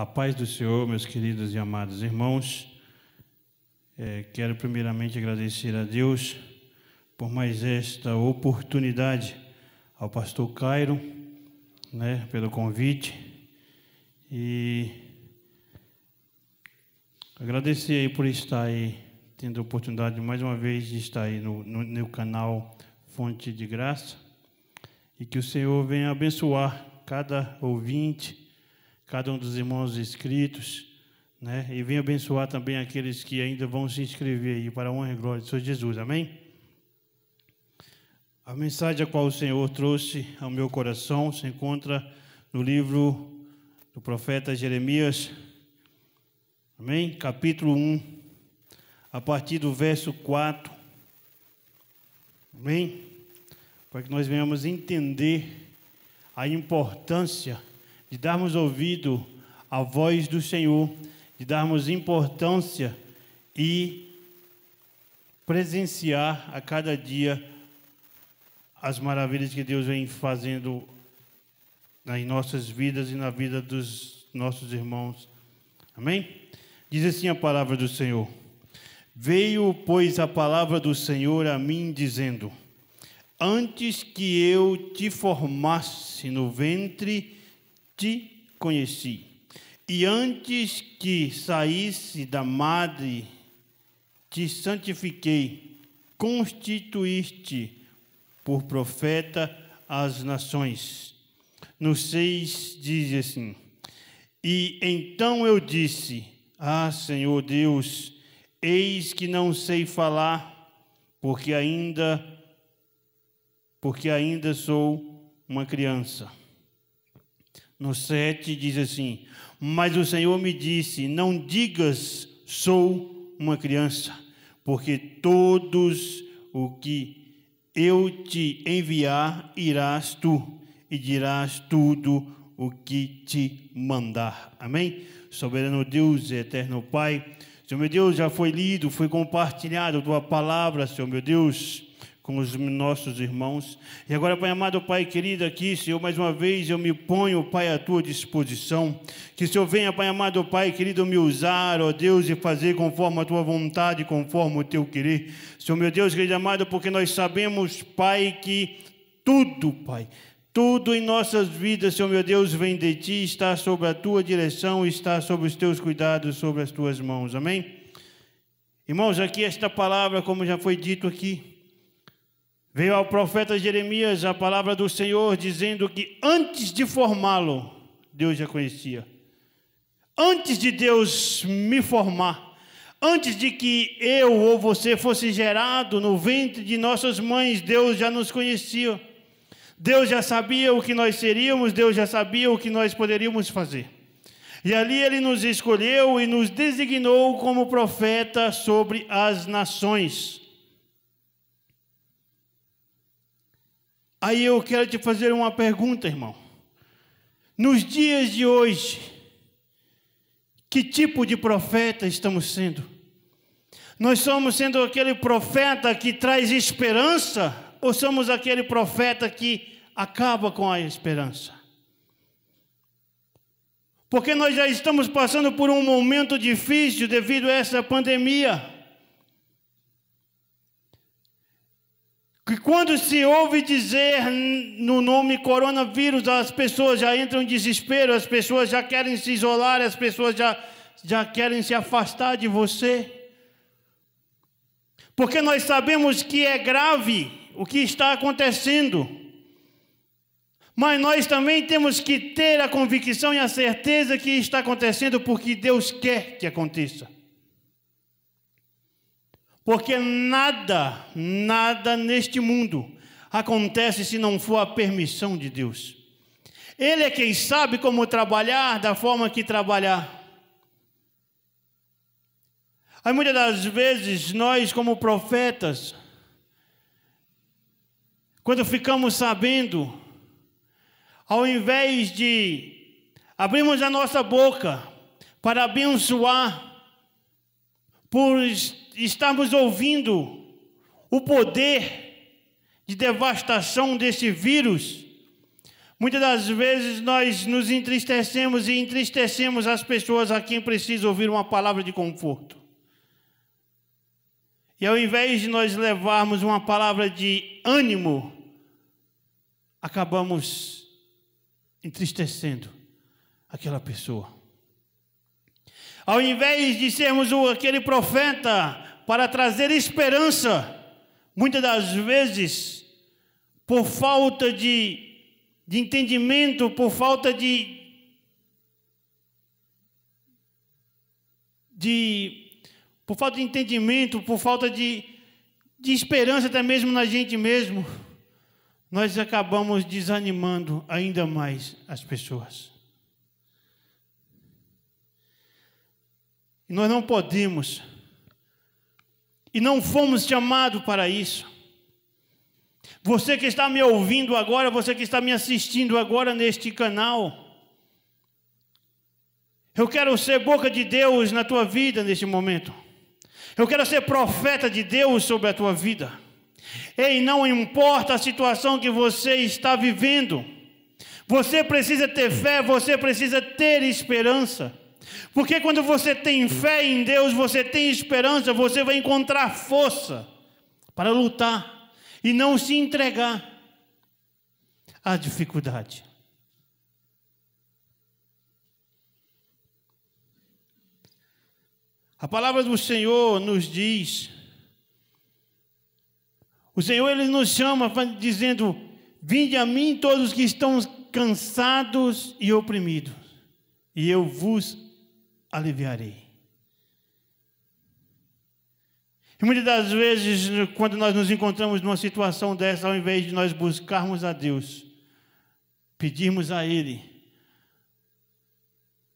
A paz do Senhor, meus queridos e amados irmãos. É, quero primeiramente agradecer a Deus por mais esta oportunidade, ao pastor Cairo, né, pelo convite. E agradecer aí por estar aí, tendo a oportunidade mais uma vez de estar aí no, no, no canal Fonte de Graça. E que o Senhor venha abençoar cada ouvinte cada um dos irmãos inscritos, né? E venha abençoar também aqueles que ainda vão se inscrever aí para a honra e glória de Senhor Jesus. Amém? A mensagem a qual o Senhor trouxe ao meu coração se encontra no livro do profeta Jeremias, amém? Capítulo 1, a partir do verso 4, amém? Para que nós venhamos entender a importância de darmos ouvido à voz do Senhor, de darmos importância e presenciar a cada dia as maravilhas que Deus vem fazendo nas nossas vidas e na vida dos nossos irmãos. Amém? Diz assim a palavra do Senhor: Veio, pois, a palavra do Senhor a mim, dizendo: Antes que eu te formasse no ventre, te conheci. E antes que saísse da madre, te santifiquei, constituíste por profeta às nações. No 6 diz assim: E então eu disse: Ah, Senhor Deus, eis que não sei falar, porque ainda porque ainda sou uma criança. No 7 diz assim: Mas o Senhor me disse: Não digas, sou uma criança, porque todos o que eu te enviar irás tu e dirás tudo o que te mandar. Amém? Soberano Deus, eterno Pai, Senhor meu Deus, já foi lido, foi compartilhado a tua palavra, Senhor meu Deus com os nossos irmãos. E agora, Pai amado, Pai querido, aqui, Senhor, mais uma vez eu me ponho, Pai, à tua disposição. Que o Senhor venha, Pai amado, Pai querido, me usar, ó Deus, e fazer conforme a tua vontade, conforme o teu querer. Senhor, meu Deus, querido amado, porque nós sabemos, Pai, que tudo, Pai, tudo em nossas vidas, Senhor meu Deus, vem de Ti, está sob a Tua direção, está sob os Teus cuidados, sob as Tuas mãos. Amém? Irmãos, aqui esta palavra, como já foi dito aqui, Veio ao profeta Jeremias a palavra do Senhor dizendo que antes de formá-lo, Deus já conhecia. Antes de Deus me formar, antes de que eu ou você fosse gerado no ventre de nossas mães, Deus já nos conhecia. Deus já sabia o que nós seríamos, Deus já sabia o que nós poderíamos fazer. E ali ele nos escolheu e nos designou como profeta sobre as nações. Aí eu quero te fazer uma pergunta, irmão. Nos dias de hoje, que tipo de profeta estamos sendo? Nós somos sendo aquele profeta que traz esperança ou somos aquele profeta que acaba com a esperança? Porque nós já estamos passando por um momento difícil devido a essa pandemia. que quando se ouve dizer no nome coronavírus, as pessoas já entram em desespero, as pessoas já querem se isolar, as pessoas já, já querem se afastar de você. Porque nós sabemos que é grave o que está acontecendo. Mas nós também temos que ter a convicção e a certeza que está acontecendo porque Deus quer que aconteça. Porque nada, nada neste mundo acontece se não for a permissão de Deus. Ele é quem sabe como trabalhar da forma que trabalhar. Aí muitas das vezes nós, como profetas, quando ficamos sabendo, ao invés de abrirmos a nossa boca para abençoar, por estarmos ouvindo o poder de devastação desse vírus, muitas das vezes nós nos entristecemos e entristecemos as pessoas a quem precisa ouvir uma palavra de conforto. E ao invés de nós levarmos uma palavra de ânimo, acabamos entristecendo aquela pessoa. Ao invés de sermos aquele profeta para trazer esperança, muitas das vezes, por falta de, de entendimento, por falta de, de. por falta de entendimento, por falta de, de esperança até mesmo na gente mesmo, nós acabamos desanimando ainda mais as pessoas. E nós não podemos. E não fomos chamados para isso. Você que está me ouvindo agora, você que está me assistindo agora neste canal, eu quero ser boca de Deus na tua vida neste momento. Eu quero ser profeta de Deus sobre a tua vida. Ei, não importa a situação que você está vivendo, você precisa ter fé, você precisa ter esperança. Porque quando você tem fé em Deus, você tem esperança, você vai encontrar força para lutar e não se entregar à dificuldade. A palavra do Senhor nos diz, o Senhor ele nos chama dizendo: Vinde a mim todos que estão cansados e oprimidos, e eu vos aliviarei. E muitas das vezes, quando nós nos encontramos numa situação dessa, ao invés de nós buscarmos a Deus, pedirmos a Ele,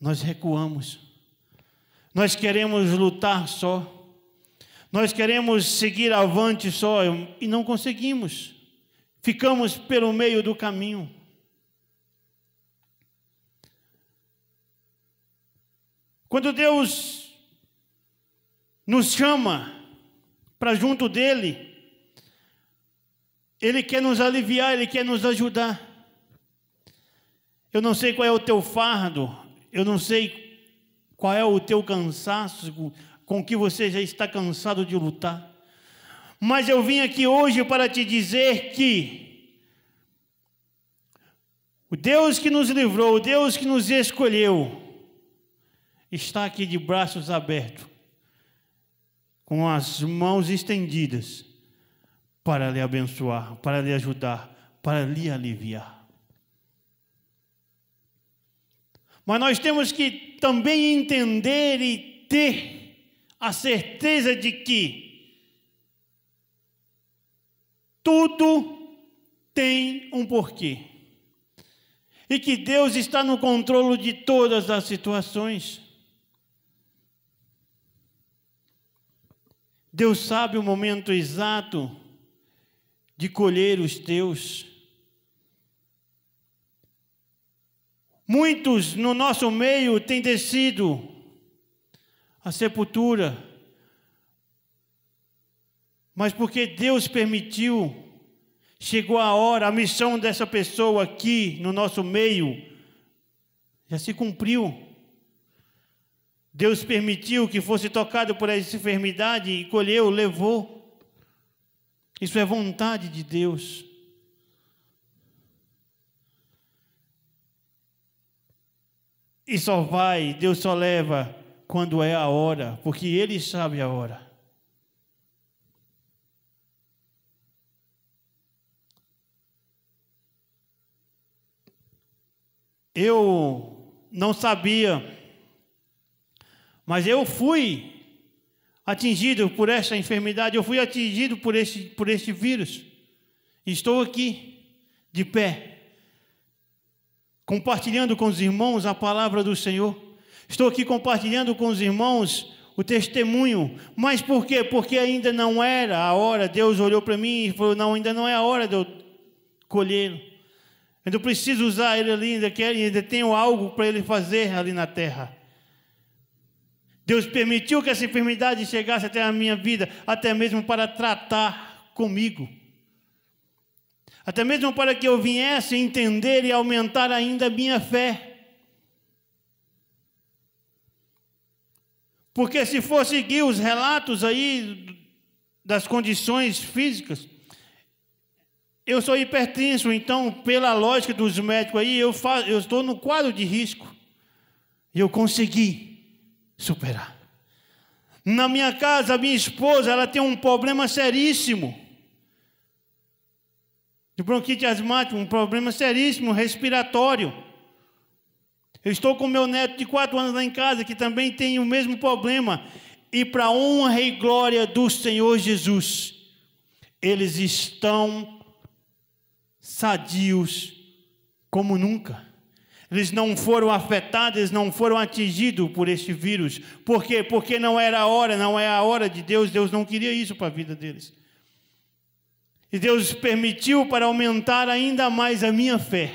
nós recuamos. Nós queremos lutar só. Nós queremos seguir avante só e não conseguimos. Ficamos pelo meio do caminho. Quando Deus nos chama para junto dele, ele quer nos aliviar, ele quer nos ajudar. Eu não sei qual é o teu fardo, eu não sei qual é o teu cansaço com que você já está cansado de lutar. Mas eu vim aqui hoje para te dizer que o Deus que nos livrou, o Deus que nos escolheu, está aqui de braços abertos, com as mãos estendidas, para lhe abençoar, para lhe ajudar, para lhe aliviar. Mas nós temos que também entender e ter a certeza de que tudo tem um porquê. E que Deus está no controle de todas as situações. Deus sabe o momento exato de colher os teus. Muitos no nosso meio têm descido a sepultura, mas porque Deus permitiu, chegou a hora, a missão dessa pessoa aqui no nosso meio já se cumpriu. Deus permitiu que fosse tocado por essa enfermidade e colheu, levou. Isso é vontade de Deus. E só vai, Deus só leva quando é a hora, porque Ele sabe a hora. Eu não sabia mas eu fui atingido por essa enfermidade, eu fui atingido por este, por este vírus. Estou aqui, de pé, compartilhando com os irmãos a palavra do Senhor. Estou aqui compartilhando com os irmãos o testemunho. Mas por quê? Porque ainda não era a hora. Deus olhou para mim e falou: Não, ainda não é a hora de eu colhê-lo. Ainda preciso usar ele ali, ainda, quero, ainda tenho algo para ele fazer ali na terra. Deus permitiu que essa enfermidade chegasse até a minha vida, até mesmo para tratar comigo. Até mesmo para que eu viesse entender e aumentar ainda a minha fé. Porque se for seguir os relatos aí das condições físicas, eu sou hipertenso, então, pela lógica dos médicos aí, eu, faço, eu estou no quadro de risco. E eu consegui superar. Na minha casa, a minha esposa, ela tem um problema seríssimo. De bronquite asmática, um problema seríssimo respiratório. Eu estou com meu neto de quatro anos lá em casa, que também tem o mesmo problema. E para honra e glória do Senhor Jesus, eles estão sadios como nunca. Eles não foram afetados, eles não foram atingidos por este vírus. Por quê? Porque não era a hora, não é a hora de Deus. Deus não queria isso para a vida deles. E Deus permitiu para aumentar ainda mais a minha fé,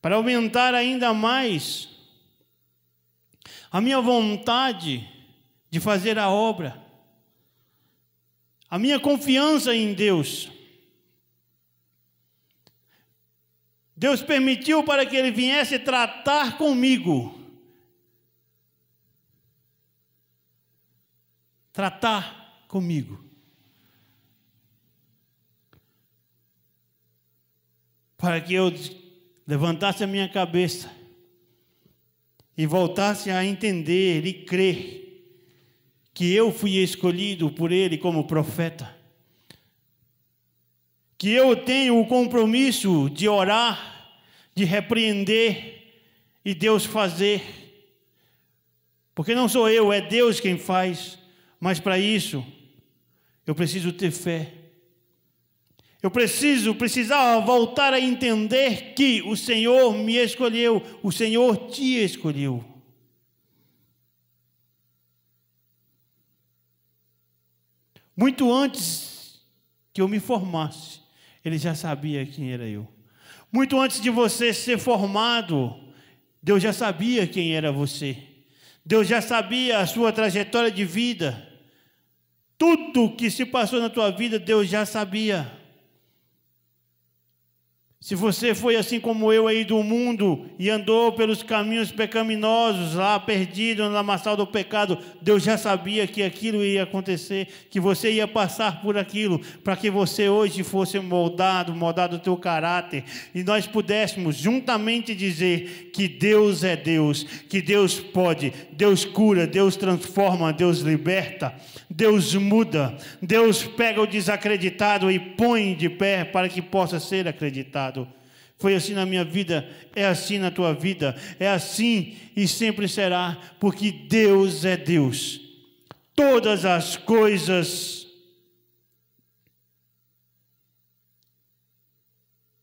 para aumentar ainda mais a minha vontade de fazer a obra, a minha confiança em Deus. Deus permitiu para que ele viesse tratar comigo. Tratar comigo. Para que eu levantasse a minha cabeça e voltasse a entender e crer que eu fui escolhido por ele como profeta que eu tenho o compromisso de orar, de repreender e Deus fazer. Porque não sou eu, é Deus quem faz, mas para isso eu preciso ter fé. Eu preciso, precisava voltar a entender que o Senhor me escolheu, o Senhor te escolheu. Muito antes que eu me formasse, ele já sabia quem era eu. Muito antes de você ser formado, Deus já sabia quem era você. Deus já sabia a sua trajetória de vida. Tudo que se passou na tua vida, Deus já sabia. Se você foi assim como eu aí do mundo e andou pelos caminhos pecaminosos, lá perdido na maçal do pecado, Deus já sabia que aquilo ia acontecer, que você ia passar por aquilo, para que você hoje fosse moldado, moldado o teu caráter, e nós pudéssemos juntamente dizer que Deus é Deus, que Deus pode, Deus cura, Deus transforma, Deus liberta, Deus muda, Deus pega o desacreditado e põe de pé para que possa ser acreditado. Foi assim na minha vida, é assim na tua vida, é assim e sempre será, porque Deus é Deus. Todas as coisas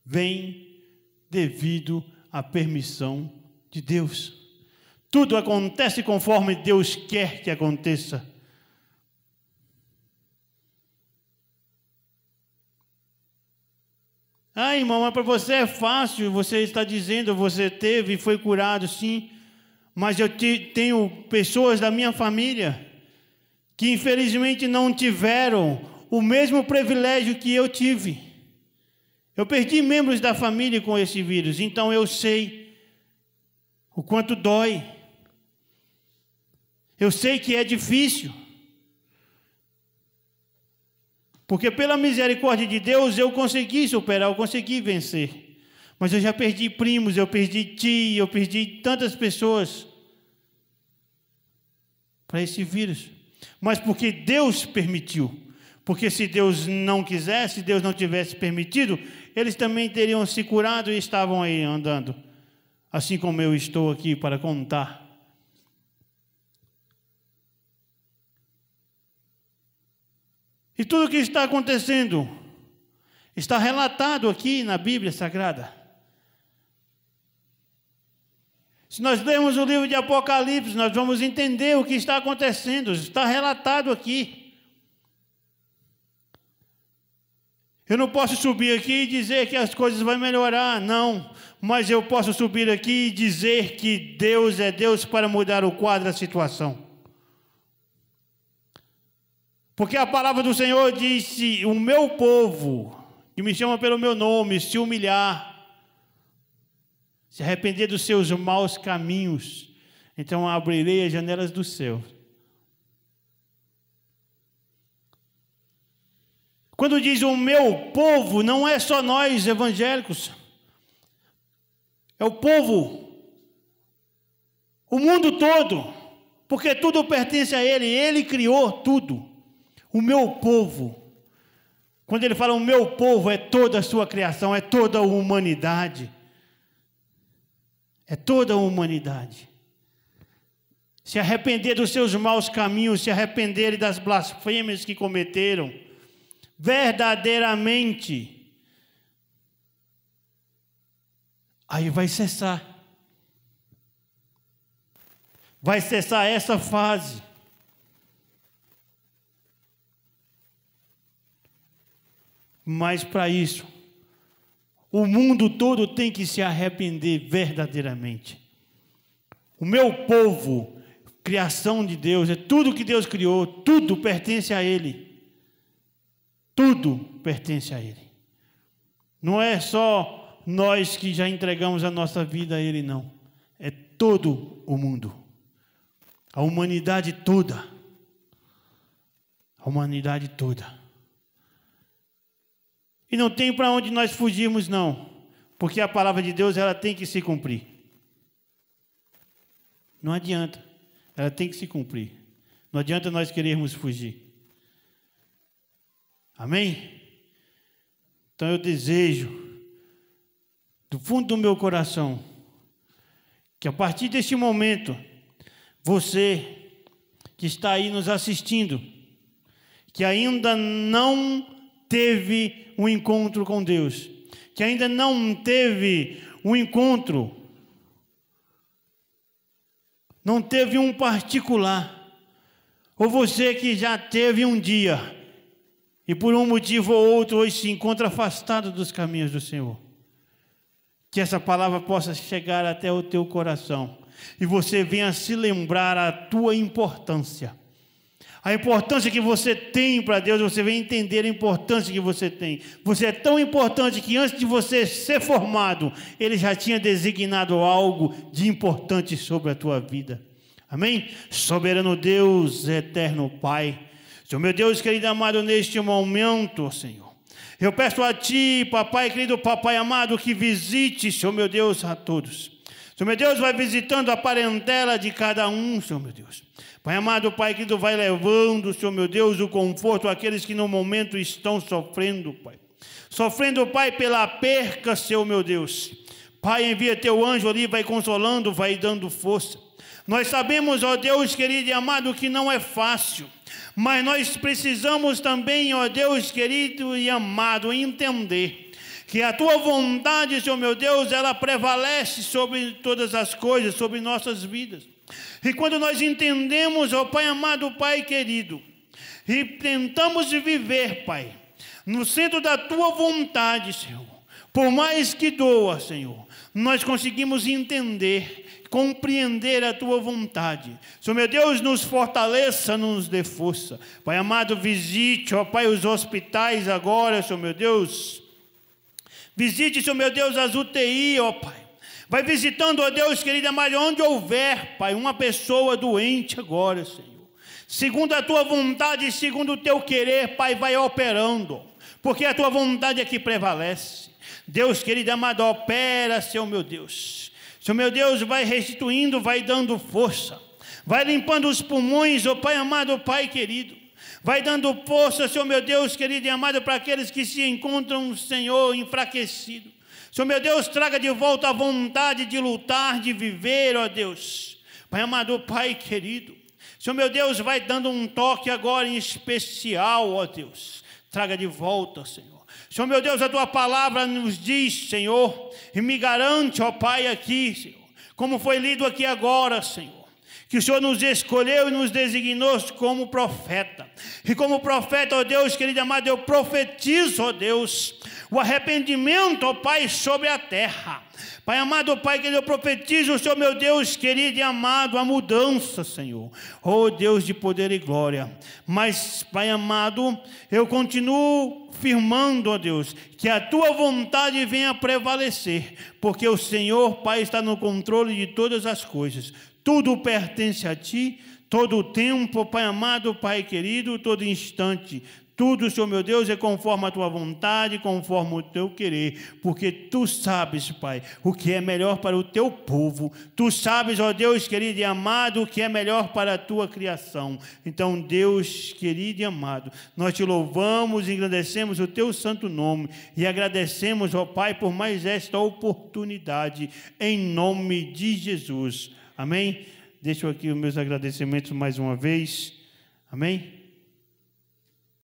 vêm devido à permissão de Deus. Tudo acontece conforme Deus quer que aconteça. Ah, irmão, mas para você é fácil, você está dizendo, você teve e foi curado, sim. Mas eu te, tenho pessoas da minha família que infelizmente não tiveram o mesmo privilégio que eu tive. Eu perdi membros da família com esse vírus, então eu sei o quanto dói. Eu sei que é difícil. Porque pela misericórdia de Deus eu consegui superar, eu consegui vencer. Mas eu já perdi primos, eu perdi tio, eu perdi tantas pessoas para esse vírus. Mas porque Deus permitiu. Porque se Deus não quisesse, se Deus não tivesse permitido, eles também teriam se curado e estavam aí andando. Assim como eu estou aqui para contar E tudo o que está acontecendo está relatado aqui na Bíblia Sagrada. Se nós lermos o livro de Apocalipse, nós vamos entender o que está acontecendo, está relatado aqui. Eu não posso subir aqui e dizer que as coisas vão melhorar, não, mas eu posso subir aqui e dizer que Deus é Deus para mudar o quadro, a situação. Porque a palavra do Senhor disse: o meu povo, que me chama pelo meu nome, se humilhar, se arrepender dos seus maus caminhos, então abrirei as janelas do céu. Quando diz o meu povo, não é só nós evangélicos, é o povo, o mundo todo, porque tudo pertence a Ele, Ele criou tudo o meu povo. Quando ele fala o meu povo, é toda a sua criação, é toda a humanidade. É toda a humanidade. Se arrepender dos seus maus caminhos, se arrepender das blasfêmias que cometeram, verdadeiramente, aí vai cessar. Vai cessar essa fase. Mas para isso, o mundo todo tem que se arrepender verdadeiramente. O meu povo, criação de Deus, é tudo que Deus criou, tudo pertence a Ele. Tudo pertence a Ele. Não é só nós que já entregamos a nossa vida a Ele, não. É todo o mundo. A humanidade toda. A humanidade toda. E não tem para onde nós fugirmos, não. Porque a palavra de Deus ela tem que se cumprir. Não adianta. Ela tem que se cumprir. Não adianta nós querermos fugir. Amém? Então eu desejo, do fundo do meu coração, que a partir deste momento, você que está aí nos assistindo, que ainda não teve um encontro com Deus, que ainda não teve um encontro, não teve um particular, ou você que já teve um dia e por um motivo ou outro hoje se encontra afastado dos caminhos do Senhor, que essa palavra possa chegar até o teu coração e você venha se lembrar a tua importância a importância que você tem para Deus, você vai entender a importância que você tem. Você é tão importante que antes de você ser formado, Ele já tinha designado algo de importante sobre a tua vida. Amém? Soberano Deus, eterno Pai. Senhor meu Deus, querido amado, neste momento, Senhor. Eu peço a Ti, Papai querido, Papai amado, que visite, Senhor meu Deus, a todos. Senhor meu Deus, vai visitando a parentela de cada um, Senhor meu Deus. Pai amado, Pai, que tu vai levando, Senhor meu Deus, o conforto àqueles que no momento estão sofrendo, Pai. Sofrendo, Pai, pela perca, Senhor meu Deus. Pai, envia teu anjo ali, vai consolando, vai dando força. Nós sabemos, ó Deus querido e amado, que não é fácil, mas nós precisamos também, ó Deus querido e amado, entender que a tua vontade, Senhor meu Deus, ela prevalece sobre todas as coisas, sobre nossas vidas. E quando nós entendemos, ó Pai amado, Pai querido, e tentamos viver, Pai, no centro da tua vontade, Senhor, por mais que doa, Senhor, nós conseguimos entender, compreender a tua vontade. Senhor meu Deus, nos fortaleça, nos dê força. Pai amado, visite, ó Pai, os hospitais agora, Senhor meu Deus. Visite, Senhor meu Deus, as UTI, ó Pai. Vai visitando, ó Deus querido amado, onde houver, Pai, uma pessoa doente agora, Senhor. Segundo a tua vontade e segundo o teu querer, Pai, vai operando, porque a tua vontade é que prevalece. Deus querido amado, opera, Senhor meu Deus. Senhor meu Deus, vai restituindo, vai dando força, vai limpando os pulmões, ó Pai amado, Pai querido. Vai dando força, Senhor meu Deus, querido e amado, para aqueles que se encontram, Senhor, enfraquecido. Senhor meu Deus, traga de volta a vontade de lutar, de viver, ó Deus. Pai amado, Pai querido. Senhor meu Deus, vai dando um toque agora em especial, ó Deus. Traga de volta, Senhor. Senhor meu Deus, a tua palavra nos diz, Senhor, e me garante, ó Pai, aqui, Senhor, como foi lido aqui agora, Senhor que o Senhor nos escolheu e nos designou como profeta. E como profeta, ó Deus, querido amado, eu profetizo, ó Deus, o arrependimento, ó Pai, sobre a terra. Pai amado, Pai querido, eu profetizo, Senhor meu Deus, querido e amado, a mudança, Senhor. Oh Deus de poder e glória. Mas, Pai amado, eu continuo firmando, ó Deus, que a tua vontade venha prevalecer, porque o Senhor, Pai, está no controle de todas as coisas. Tudo pertence a ti, todo o tempo, Pai amado, Pai querido, todo instante, tudo, Senhor meu Deus, é conforme a tua vontade, conforme o teu querer, porque tu sabes, Pai, o que é melhor para o teu povo. Tu sabes, ó Deus querido e amado, o que é melhor para a tua criação. Então, Deus querido e amado, nós te louvamos, e engrandecemos o teu santo nome e agradecemos, ó Pai, por mais esta oportunidade, em nome de Jesus. Amém? Deixo aqui os meus agradecimentos mais uma vez. Amém?